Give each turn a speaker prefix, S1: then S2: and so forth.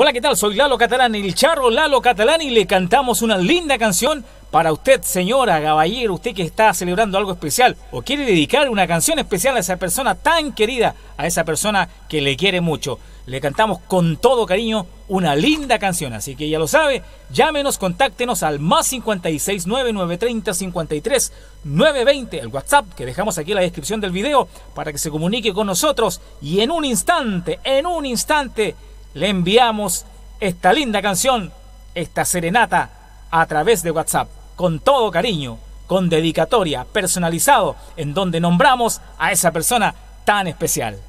S1: Hola, ¿qué tal? Soy Lalo Catalán, el charro Lalo Catalán y le cantamos una linda canción para usted, señora, caballero, usted que está celebrando algo especial o quiere dedicar una canción especial a esa persona tan querida, a esa persona que le quiere mucho. Le cantamos con todo cariño una linda canción, así que ya lo sabe, llámenos, contáctenos al más 569930 53 920 el WhatsApp que dejamos aquí en la descripción del video para que se comunique con nosotros y en un instante, en un instante le enviamos esta linda canción, esta serenata, a través de WhatsApp, con todo cariño, con dedicatoria, personalizado, en donde nombramos a esa persona tan especial.